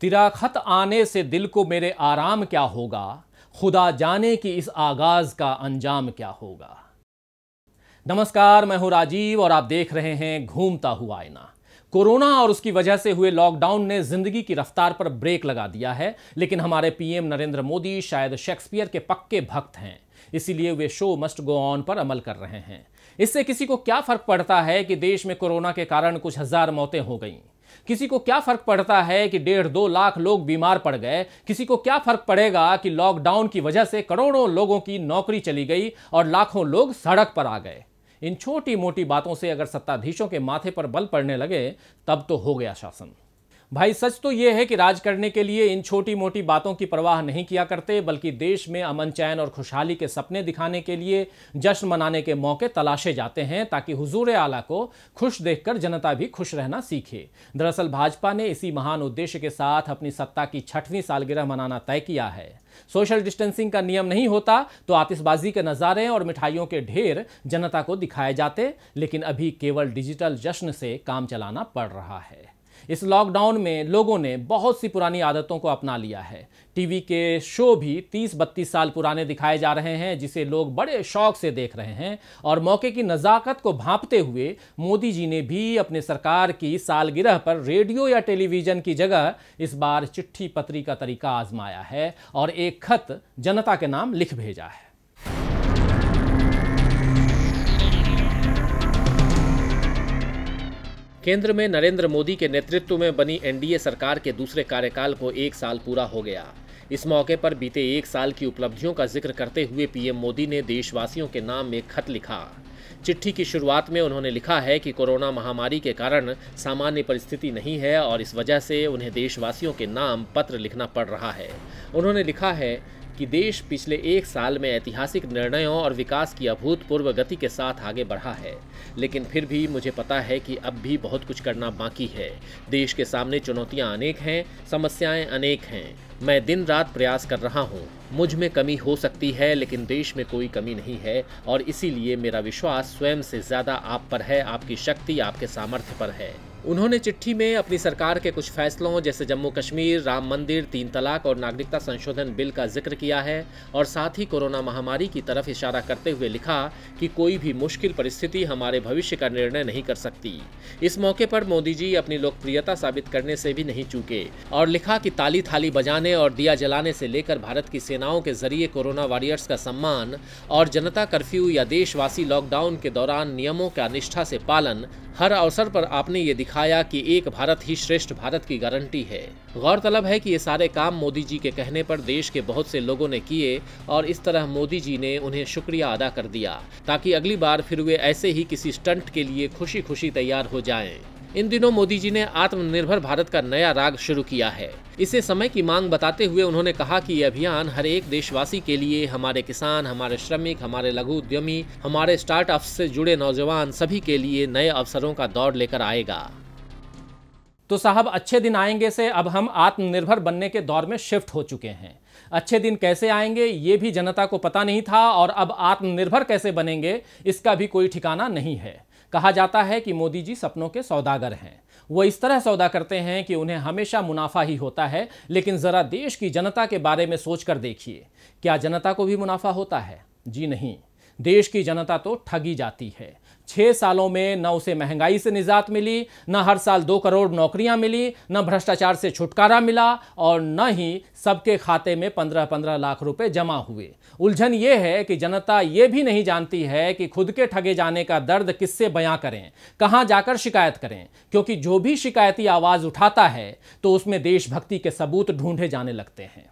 तेरा खत आने से दिल को मेरे आराम क्या होगा खुदा जाने की इस आगाज का अंजाम क्या होगा नमस्कार मैं हूं राजीव और आप देख रहे हैं घूमता हुआ आईना कोरोना और उसकी वजह से हुए लॉकडाउन ने जिंदगी की रफ्तार पर ब्रेक लगा दिया है लेकिन हमारे पीएम नरेंद्र मोदी शायद शेक्सपियर के पक्के भक्त हैं इसीलिए वे शो मस्ट गो ऑन पर अमल कर रहे हैं इससे किसी को क्या फर्क पड़ता है कि देश में कोरोना के कारण कुछ हजार मौतें हो गईं किसी को क्या फर्क पड़ता है कि डेढ़ दो लाख लोग बीमार पड़ गए किसी को क्या फर्क पड़ेगा कि लॉकडाउन की वजह से करोड़ों लोगों की नौकरी चली गई और लाखों लोग सड़क पर आ गए इन छोटी मोटी बातों से अगर सत्ताधीशों के माथे पर बल पड़ने लगे तब तो हो गया शासन भाई सच तो ये है कि राज करने के लिए इन छोटी मोटी बातों की परवाह नहीं किया करते बल्कि देश में अमन चैन और खुशहाली के सपने दिखाने के लिए जश्न मनाने के मौके तलाशे जाते हैं ताकि हुजूर आला को खुश देखकर जनता भी खुश रहना सीखे दरअसल भाजपा ने इसी महान उद्देश्य के साथ अपनी सत्ता की छठवीं सालगिरह मनाना तय किया है सोशल डिस्टेंसिंग का नियम नहीं होता तो आतिशबाजी के नज़ारे और मिठाइयों के ढेर जनता को दिखाए जाते लेकिन अभी केवल डिजिटल जश्न से काम चलाना पड़ रहा है इस लॉकडाउन में लोगों ने बहुत सी पुरानी आदतों को अपना लिया है टीवी के शो भी 30-32 साल पुराने दिखाए जा रहे हैं जिसे लोग बड़े शौक से देख रहे हैं और मौके की नज़ाकत को भांपते हुए मोदी जी ने भी अपने सरकार की सालगिरह पर रेडियो या टेलीविज़न की जगह इस बार चिट्ठी पत्री का तरीका आजमाया है और एक खत जनता के नाम लिख भेजा है केंद्र में नरेंद्र मोदी के नेतृत्व में बनी एनडीए सरकार के दूसरे कार्यकाल को एक साल पूरा हो गया इस मौके पर बीते एक साल की उपलब्धियों का जिक्र करते हुए पीएम मोदी ने देशवासियों के नाम में खत लिखा चिट्ठी की शुरुआत में उन्होंने लिखा है कि कोरोना महामारी के कारण सामान्य परिस्थिति नहीं है और इस वजह से उन्हें देशवासियों के नाम पत्र लिखना पड़ रहा है उन्होंने लिखा है कि देश पिछले एक साल में ऐतिहासिक निर्णयों और विकास की अभूतपूर्व गति के साथ आगे बढ़ा है लेकिन फिर भी मुझे पता है कि अब भी बहुत कुछ करना बाकी है देश के सामने चुनौतियां अनेक हैं समस्याएं अनेक हैं मैं दिन रात प्रयास कर रहा हूँ मुझ में कमी हो सकती है लेकिन देश में कोई कमी नहीं है और इसीलिए मेरा विश्वास स्वयं से ज़्यादा आप पर है आपकी शक्ति आपके सामर्थ्य पर है उन्होंने चिट्ठी में अपनी सरकार के कुछ फैसलों जैसे जम्मू कश्मीर राम मंदिर तीन तलाक और नागरिकता संशोधन बिल का जिक्र किया है और साथ ही कोरोना महामारी की तरफ इशारा करते हुए लिखा कि कोई भी मुश्किल परिस्थिति हमारे भविष्य का निर्णय नहीं कर सकती इस मौके पर मोदी जी अपनी लोकप्रियता साबित करने से भी नहीं चूके और लिखा कि ताली थाली बजाने और दिया जलाने से लेकर भारत की सेनाओं के जरिए कोरोना वॉरियर्स का सम्मान और जनता कर्फ्यू या देशवासी लॉकडाउन के दौरान नियमों का निष्ठा से पालन हर अवसर पर आपने ये दिखा दिखाया कि एक भारत ही श्रेष्ठ भारत की गारंटी है गौरतलब है कि ये सारे काम मोदी जी के कहने पर देश के बहुत से लोगों ने किए और इस तरह मोदी जी ने उन्हें शुक्रिया अदा कर दिया ताकि अगली बार फिर वे ऐसे ही किसी स्टंट के लिए खुशी खुशी तैयार हो जाए इन दिनों मोदी जी ने आत्मनिर्भर भारत का नया राग शुरू किया है इसे समय की मांग बताते हुए उन्होंने कहा कि ये अभियान हर एक देशवासी के लिए हमारे किसान हमारे श्रमिक हमारे लघु उद्यमी हमारे स्टार्टअप से जुड़े नौजवान सभी के लिए नए अवसरों का दौर लेकर आएगा तो साहब अच्छे दिन आएंगे से अब हम आत्मनिर्भर बनने के दौर में शिफ्ट हो चुके हैं अच्छे दिन कैसे आएंगे ये भी जनता को पता नहीं था और अब आत्मनिर्भर कैसे बनेंगे इसका भी कोई ठिकाना नहीं है कहा जाता है कि मोदी जी सपनों के सौदागर हैं वो इस तरह सौदा करते हैं कि उन्हें हमेशा मुनाफा ही होता है लेकिन ज़रा देश की जनता के बारे में सोच कर देखिए क्या जनता को भी मुनाफा होता है जी नहीं देश की जनता तो ठगी जाती है छः सालों में न उसे महंगाई से निजात मिली न हर साल दो करोड़ नौकरियां मिली न भ्रष्टाचार से छुटकारा मिला और न ही सबके खाते में पंद्रह पंद्रह लाख रुपए जमा हुए उलझन ये है कि जनता ये भी नहीं जानती है कि खुद के ठगे जाने का दर्द किससे बयां करें कहां जाकर शिकायत करें क्योंकि जो भी शिकायती आवाज़ उठाता है तो उसमें देशभक्ति के सबूत ढूंढे जाने लगते हैं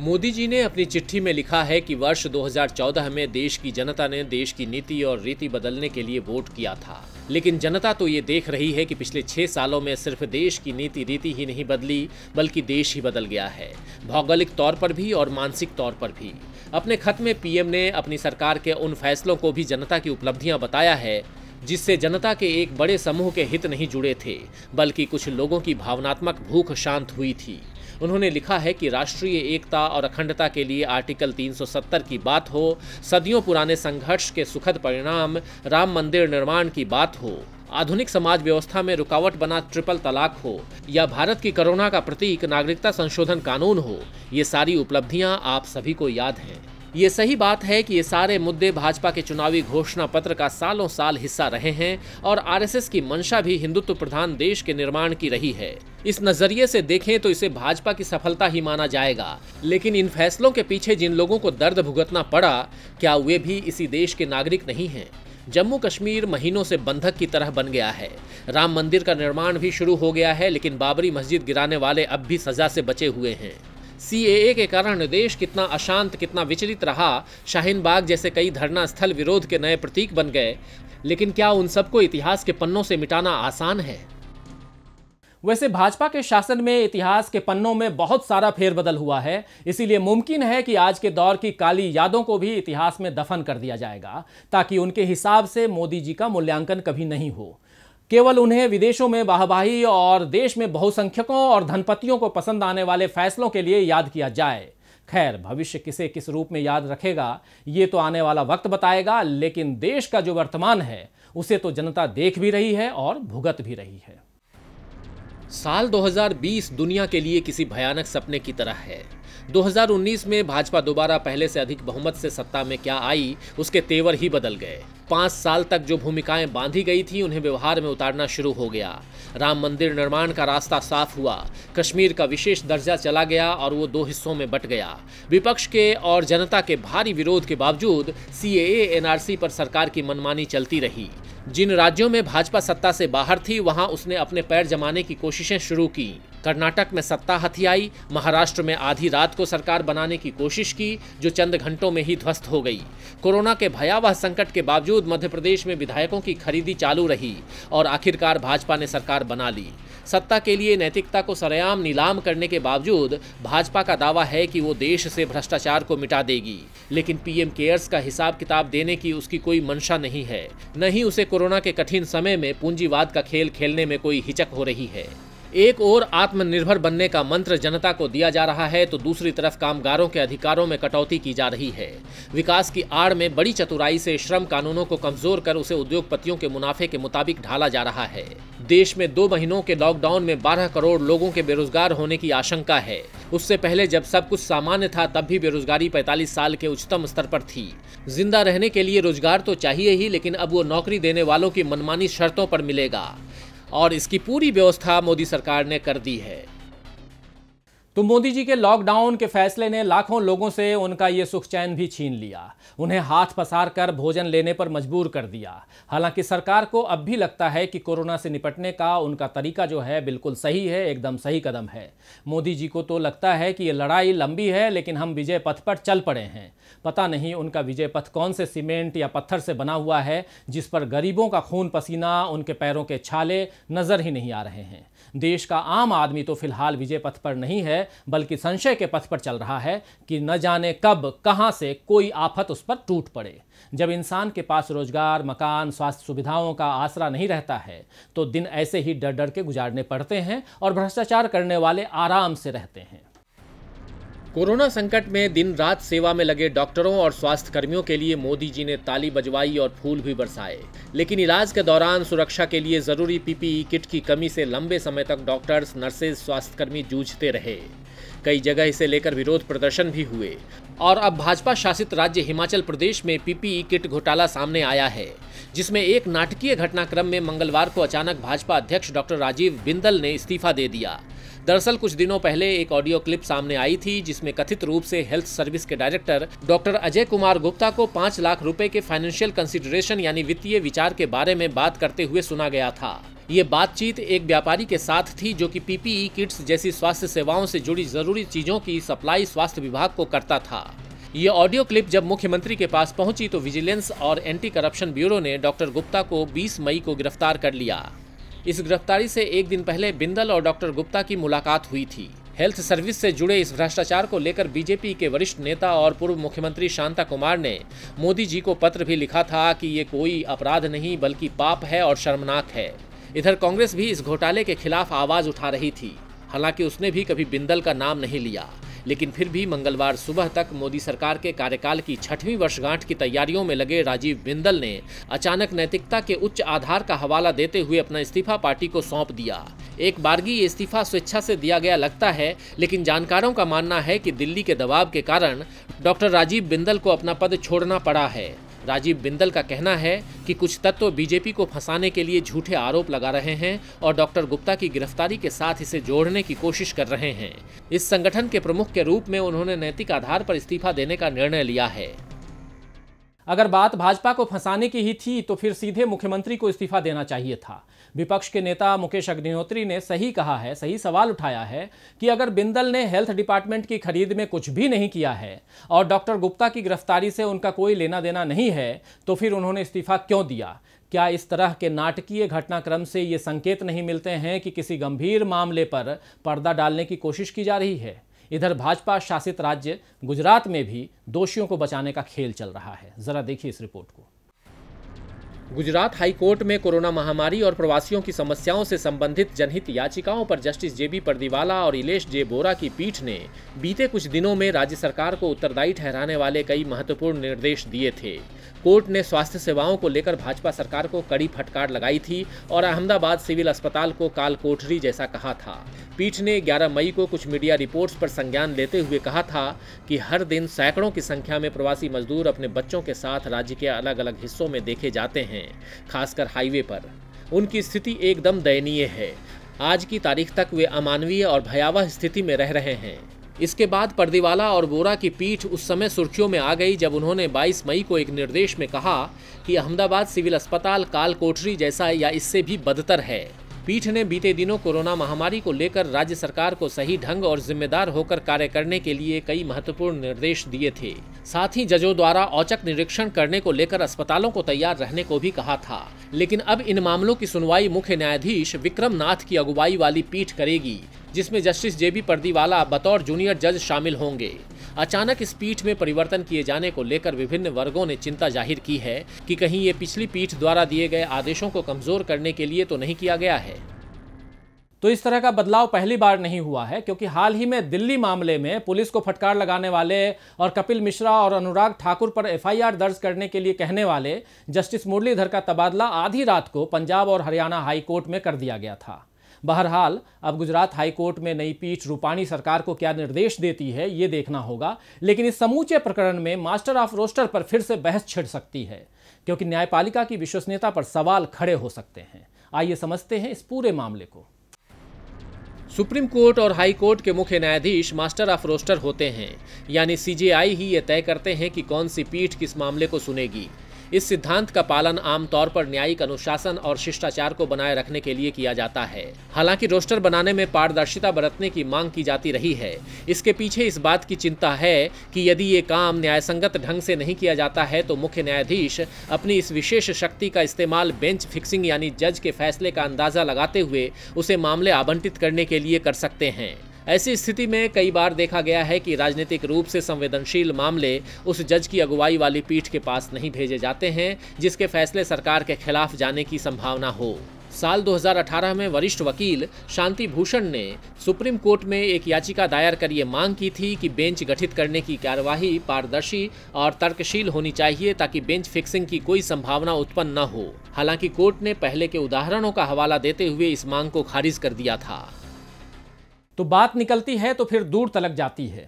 मोदी जी ने अपनी चिट्ठी में लिखा है कि वर्ष 2014 में देश की जनता ने देश की नीति और रीति बदलने के लिए वोट किया था लेकिन जनता तो ये देख रही है कि पिछले छह सालों में सिर्फ देश की नीति रीति ही नहीं बदली बल्कि देश ही बदल गया है भौगोलिक तौर पर भी और मानसिक तौर पर भी अपने खत में पीएम ने अपनी सरकार के उन फैसलों को भी जनता की उपलब्धियां बताया है जिससे जनता के एक बड़े समूह के हित नहीं जुड़े थे बल्कि कुछ लोगों की भावनात्मक भूख शांत हुई थी उन्होंने लिखा है कि राष्ट्रीय एकता और अखंडता के लिए आर्टिकल 370 की बात हो सदियों पुराने संघर्ष के सुखद परिणाम राम मंदिर निर्माण की बात हो आधुनिक समाज व्यवस्था में रुकावट बना ट्रिपल तलाक हो या भारत की कोरोना का प्रतीक नागरिकता संशोधन कानून हो ये सारी उपलब्धियां आप सभी को याद हैं ये सही बात है कि ये सारे मुद्दे भाजपा के चुनावी घोषणा पत्र का सालों साल हिस्सा रहे हैं और आरएसएस की मंशा भी हिंदुत्व प्रधान देश के निर्माण की रही है इस नजरिए से देखें तो इसे भाजपा की सफलता ही माना जाएगा लेकिन इन फैसलों के पीछे जिन लोगों को दर्द भुगतना पड़ा क्या वे भी इसी देश के नागरिक नहीं हैं जम्मू कश्मीर महीनों से बंधक की तरह बन गया है राम मंदिर का निर्माण भी शुरू हो गया है लेकिन बाबरी मस्जिद गिराने वाले अब भी सजा से बचे हुए हैं ए के कारण देश कितना अशांत कितना विचलित रहा शाहीन बाग जैसे कई धरना स्थल विरोध के नए प्रतीक बन गए लेकिन क्या उन सबको इतिहास के पन्नों से मिटाना आसान है वैसे भाजपा के शासन में इतिहास के पन्नों में बहुत सारा फेरबदल हुआ है इसीलिए मुमकिन है कि आज के दौर की काली यादों को भी इतिहास में दफन कर दिया जाएगा ताकि उनके हिसाब से मोदी जी का मूल्यांकन कभी नहीं हो केवल उन्हें विदेशों में वाहवाही और देश में बहुसंख्यकों और धनपतियों को पसंद आने वाले फैसलों के लिए याद किया जाए खैर भविष्य किसे किस रूप में याद रखेगा ये तो आने वाला वक्त बताएगा लेकिन देश का जो वर्तमान है उसे तो जनता देख भी रही है और भुगत भी रही है साल 2020 दुनिया के लिए किसी भयानक सपने की तरह है 2019 में भाजपा दोबारा पहले से अधिक बहुमत से सत्ता में क्या आई उसके तेवर ही बदल गए पांच साल तक जो भूमिकाएं बांधी गई थी उन्हें व्यवहार में उतारना शुरू हो गया राम मंदिर निर्माण का रास्ता साफ हुआ कश्मीर का विशेष दर्जा चला गया और वो दो हिस्सों में बट गया विपक्ष के और जनता के भारी विरोध के बावजूद सी एनआरसी पर सरकार की मनमानी चलती रही जिन राज्यों में भाजपा सत्ता से बाहर थी वहां उसने अपने पैर जमाने की कोशिशें शुरू की कर्नाटक में सत्ता हथियाई महाराष्ट्र में आधी रात को सरकार बनाने की कोशिश की जो चंद घंटों में ही ध्वस्त हो गई कोरोना के भयावह संकट के बावजूद मध्य प्रदेश में विधायकों की खरीदी चालू रही और आखिरकार भाजपा ने सरकार बना ली सत्ता के लिए नैतिकता को सरेआम नीलाम करने के बावजूद भाजपा का दावा है कि वो देश से भ्रष्टाचार को मिटा देगी लेकिन पीएम केयर्स का हिसाब किताब देने की उसकी कोई मंशा नहीं है न ही उसे कोरोना के कठिन समय में पूंजीवाद का खेल खेलने में कोई हिचक हो रही है एक ओर आत्मनिर्भर बनने का मंत्र जनता को दिया जा रहा है तो दूसरी तरफ कामगारों के अधिकारों में कटौती की जा रही है विकास की आड़ में बड़ी चतुराई से श्रम कानूनों को कमजोर कर उसे उद्योगपतियों के मुनाफे के मुताबिक ढाला जा रहा है देश में दो महीनों के लॉकडाउन में 12 करोड़ लोगों के बेरोजगार होने की आशंका है उससे पहले जब सब कुछ सामान्य था तब भी बेरोजगारी पैतालीस साल के उच्चतम स्तर पर थी जिंदा रहने के लिए रोजगार तो चाहिए ही लेकिन अब वो नौकरी देने वालों की मनमानी शर्तों पर मिलेगा और इसकी पूरी व्यवस्था मोदी सरकार ने कर दी है तो मोदी जी के लॉकडाउन के फैसले ने लाखों लोगों से उनका ये सुख चैन भी छीन लिया उन्हें हाथ पसार कर भोजन लेने पर मजबूर कर दिया हालांकि सरकार को अब भी लगता है कि कोरोना से निपटने का उनका तरीका जो है बिल्कुल सही है एकदम सही कदम है मोदी जी को तो लगता है कि ये लड़ाई लंबी है लेकिन हम विजय पथ पर चल पड़े हैं पता नहीं उनका विजय पथ कौन से सीमेंट या पत्थर से बना हुआ है जिस पर गरीबों का खून पसीना उनके पैरों के छाले नज़र ही नहीं आ रहे हैं देश का आम आदमी तो फिलहाल विजय पथ पर नहीं है बल्कि संशय के पथ पर चल रहा है कि न जाने कब कहां से कोई आफत उस पर टूट पड़े जब इंसान के पास रोजगार मकान स्वास्थ्य सुविधाओं का आसरा नहीं रहता है तो दिन ऐसे ही डर डर के गुजारने पड़ते हैं और भ्रष्टाचार करने वाले आराम से रहते हैं कोरोना संकट में दिन रात सेवा में लगे डॉक्टरों और स्वास्थ्य कर्मियों के लिए मोदी जी ने ताली बजवाई और फूल भी बरसाए लेकिन इलाज के दौरान सुरक्षा के लिए जरूरी पीपीई किट की कमी से लंबे समय तक डॉक्टर्स नर्सेज स्वास्थ्यकर्मी जूझते रहे कई जगह इसे लेकर विरोध प्रदर्शन भी हुए और अब भाजपा शासित राज्य हिमाचल प्रदेश में पीपीई किट घोटाला सामने आया है जिसमें एक नाटकीय घटनाक्रम में मंगलवार को अचानक भाजपा अध्यक्ष डॉक्टर राजीव बिंदल ने इस्तीफा दे दिया दरअसल कुछ दिनों पहले एक ऑडियो क्लिप सामने आई थी जिसमें कथित रूप से हेल्थ सर्विस के डायरेक्टर डॉक्टर अजय कुमार गुप्ता को पाँच लाख रुपए के फाइनेंशियल कंसिडरेशन यानी वित्तीय विचार के बारे में बात करते हुए सुना गया था ये बातचीत एक व्यापारी के साथ थी जो कि पीपीई किट्स जैसी स्वास्थ्य सेवाओं से जुड़ी जरूरी चीजों की सप्लाई स्वास्थ्य विभाग को करता था ये ऑडियो क्लिप जब मुख्यमंत्री के पास पहुंची तो विजिलेंस और एंटी करप्शन ब्यूरो ने डॉक्टर गुप्ता को 20 मई को गिरफ्तार कर लिया इस गिरफ्तारी से एक दिन पहले बिंदल और डॉक्टर गुप्ता की मुलाकात हुई थी हेल्थ सर्विस से जुड़े इस भ्रष्टाचार को लेकर बीजेपी के वरिष्ठ नेता और पूर्व मुख्यमंत्री शांता कुमार ने मोदी जी को पत्र भी लिखा था कि ये कोई अपराध नहीं बल्कि पाप है और शर्मनाक है इधर कांग्रेस भी इस घोटाले के खिलाफ आवाज उठा रही थी हालांकि उसने भी कभी बिंदल का नाम नहीं लिया लेकिन फिर भी मंगलवार सुबह तक मोदी सरकार के कार्यकाल की छठवीं वर्षगांठ की तैयारियों में लगे राजीव बिंदल ने अचानक नैतिकता के उच्च आधार का हवाला देते हुए अपना इस्तीफा पार्टी को सौंप दिया एक बारगी ये इस्तीफा स्वेच्छा से दिया गया लगता है लेकिन जानकारों का मानना है कि दिल्ली के दबाव के कारण डॉक्टर राजीव बिंदल को अपना पद छोड़ना पड़ा है राजीव बिंदल का कहना है कि कुछ तत्व बीजेपी को फंसाने के लिए झूठे आरोप लगा रहे हैं और डॉक्टर गुप्ता की गिरफ्तारी के साथ इसे जोड़ने की कोशिश कर रहे हैं इस संगठन के प्रमुख के रूप में उन्होंने नैतिक आधार पर इस्तीफा देने का निर्णय लिया है अगर बात भाजपा को फंसाने की ही थी तो फिर सीधे मुख्यमंत्री को इस्तीफा देना चाहिए था विपक्ष के नेता मुकेश अग्निहोत्री ने सही कहा है सही सवाल उठाया है कि अगर बिंदल ने हेल्थ डिपार्टमेंट की खरीद में कुछ भी नहीं किया है और डॉक्टर गुप्ता की गिरफ्तारी से उनका कोई लेना देना नहीं है तो फिर उन्होंने इस्तीफा क्यों दिया क्या इस तरह के नाटकीय घटनाक्रम से ये संकेत नहीं मिलते हैं कि किसी गंभीर मामले पर पर्दा डालने की कोशिश की जा रही है इधर भाजपा शासित राज्य गुजरात में भी दोषियों को बचाने का खेल चल रहा है जरा देखिए इस रिपोर्ट को गुजरात हाईकोर्ट में कोरोना महामारी और प्रवासियों की समस्याओं से संबंधित जनहित याचिकाओं पर जस्टिस जेबी परदीवाला और इलेश जे बोरा की पीठ ने बीते कुछ दिनों में राज्य सरकार को उत्तरदायी ठहराने वाले कई महत्वपूर्ण निर्देश दिए थे कोर्ट ने स्वास्थ्य सेवाओं को लेकर भाजपा सरकार को कड़ी फटकार लगाई थी और अहमदाबाद सिविल अस्पताल को काल कोठरी जैसा कहा था पीठ ने 11 मई को कुछ मीडिया रिपोर्ट्स पर संज्ञान लेते हुए कहा था कि हर दिन सैकड़ों की संख्या में प्रवासी मजदूर अपने बच्चों के साथ राज्य के अलग अलग हिस्सों में देखे जाते हैं खासकर हाईवे पर उनकी स्थिति एकदम दयनीय है आज की तारीख तक वे अमानवीय और भयावह स्थिति में रह रहे हैं इसके बाद पर्दीवाला और बोरा की पीठ उस समय सुर्खियों में आ गई जब उन्होंने 22 मई को एक निर्देश में कहा कि अहमदाबाद सिविल अस्पताल काल कोठरी जैसा या इससे भी बदतर है पीठ ने बीते दिनों कोरोना महामारी को लेकर राज्य सरकार को सही ढंग और जिम्मेदार होकर कार्य करने के लिए कई महत्वपूर्ण निर्देश दिए थे साथ ही जजों द्वारा औचक निरीक्षण करने को लेकर अस्पतालों को तैयार रहने को भी कहा था लेकिन अब इन मामलों की सुनवाई मुख्य न्यायाधीश विक्रम नाथ की अगुवाई वाली पीठ करेगी जिसमें जस्टिस जेबी पर्दीवाला बतौर जूनियर जज शामिल होंगे अचानक इस पीठ में परिवर्तन किए जाने को लेकर विभिन्न वर्गों ने चिंता जाहिर की है कि कहीं ये पिछली पीठ द्वारा दिए गए आदेशों को कमजोर करने के लिए तो नहीं किया गया है तो इस तरह का बदलाव पहली बार नहीं हुआ है क्योंकि हाल ही में दिल्ली मामले में पुलिस को फटकार लगाने वाले और कपिल मिश्रा और अनुराग ठाकुर पर एफआईआर दर्ज करने के लिए कहने वाले जस्टिस मुरलीधर का तबादला आधी रात को पंजाब और हरियाणा हाई कोर्ट में कर दिया गया था बहरहाल अब गुजरात हाईकोर्ट में नई पीठ रूपाणी सरकार को क्या निर्देश देती है ये देखना होगा लेकिन इस समूचे प्रकरण में मास्टर ऑफ रोस्टर पर फिर से बहस छिड़ सकती है क्योंकि न्यायपालिका की विश्वसनीयता पर सवाल खड़े हो सकते हैं आइए समझते हैं इस पूरे मामले को सुप्रीम कोर्ट और हाई कोर्ट के मुख्य न्यायाधीश मास्टर ऑफ रोस्टर होते हैं यानी सीजेआई ही ये तय करते हैं कि कौन सी पीठ किस मामले को सुनेगी इस सिद्धांत का पालन आमतौर पर न्यायिक अनुशासन और शिष्टाचार को बनाए रखने के लिए किया जाता है हालांकि रोस्टर बनाने में पारदर्शिता बरतने की मांग की जाती रही है इसके पीछे इस बात की चिंता है कि यदि ये काम न्यायसंगत ढंग से नहीं किया जाता है तो मुख्य न्यायाधीश अपनी इस विशेष शक्ति का इस्तेमाल बेंच फिक्सिंग यानी जज के फैसले का अंदाजा लगाते हुए उसे मामले आवंटित करने के लिए कर सकते हैं ऐसी स्थिति में कई बार देखा गया है कि राजनीतिक रूप से संवेदनशील मामले उस जज की अगुवाई वाली पीठ के पास नहीं भेजे जाते हैं जिसके फैसले सरकार के खिलाफ जाने की संभावना हो साल 2018 में वरिष्ठ वकील शांति भूषण ने सुप्रीम कोर्ट में एक याचिका दायर कर ये मांग की थी कि बेंच गठित करने की कार्यवाही पारदर्शी और तर्कशील होनी चाहिए ताकि बेंच फिक्सिंग की कोई संभावना उत्पन्न न हो हालांकि कोर्ट ने पहले के उदाहरणों का हवाला देते हुए इस मांग को खारिज कर दिया था तो बात निकलती है तो फिर दूर तलक जाती है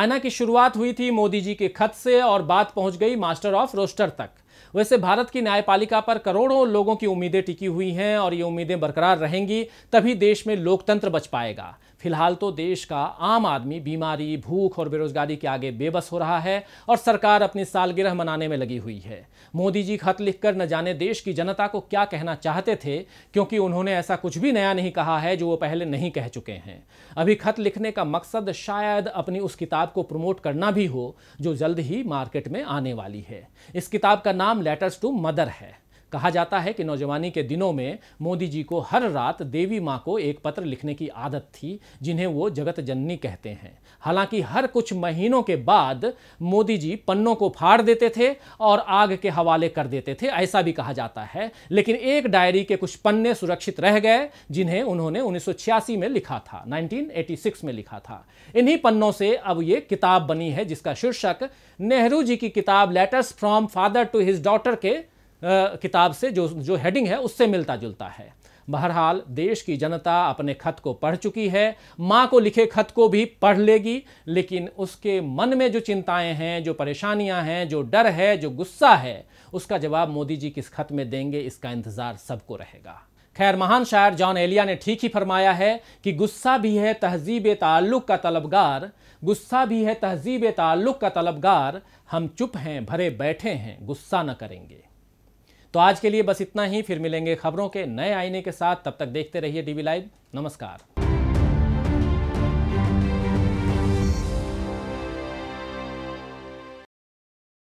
आयना की शुरुआत हुई थी मोदी जी के खत से और बात पहुंच गई मास्टर ऑफ रोस्टर तक वैसे भारत की न्यायपालिका पर करोड़ों लोगों की उम्मीदें टिकी हुई हैं और ये उम्मीदें बरकरार रहेंगी तभी देश में लोकतंत्र बच पाएगा फिलहाल तो देश का आम आदमी बीमारी भूख और बेरोजगारी के आगे बेबस हो रहा है और सरकार अपनी सालगिरह मनाने में लगी हुई है मोदी जी खत लिखकर न जाने देश की जनता को क्या कहना चाहते थे क्योंकि उन्होंने ऐसा कुछ भी नया नहीं कहा है जो वो पहले नहीं कह चुके हैं अभी खत लिखने का मकसद शायद अपनी उस किताब को प्रमोट करना भी हो जो जल्द ही मार्केट में आने वाली है इस किताब का नाम लेटर्स टू मदर है कहा जाता है कि नौजवानी के दिनों में मोदी जी को हर रात देवी माँ को एक पत्र लिखने की आदत थी जिन्हें वो जगत जननी कहते हैं हालांकि हर कुछ महीनों के बाद मोदी जी पन्नों को फाड़ देते थे और आग के हवाले कर देते थे ऐसा भी कहा जाता है लेकिन एक डायरी के कुछ पन्ने सुरक्षित रह गए जिन्हें उन्होंने उन्नीस में लिखा था 1986 में लिखा था इन्हीं पन्नों से अब ये किताब बनी है जिसका शीर्षक नेहरू जी की किताब letters from father to his daughter के किताब से जो जो हेडिंग है उससे मिलता जुलता है बहरहाल देश की जनता अपने खत को पढ़ चुकी है माँ को लिखे खत को भी पढ़ लेगी लेकिन उसके मन में जो चिंताएं हैं जो परेशानियां हैं जो डर है जो गुस्सा है उसका जवाब मोदी जी किस खत में देंगे इसका इंतज़ार सबको रहेगा खैर महान शायर जॉन एलिया ने ठीक ही फरमाया है कि गुस्सा भी है तहजीब ताल्लुक का तलबगार गुस्सा भी है तहजीब ताल्लुक का तलबगार हम चुप हैं भरे बैठे हैं गुस्सा न करेंगे तो आज के लिए बस इतना ही फिर मिलेंगे खबरों के नए आईने के साथ तब तक देखते रहिए टीवी लाइव नमस्कार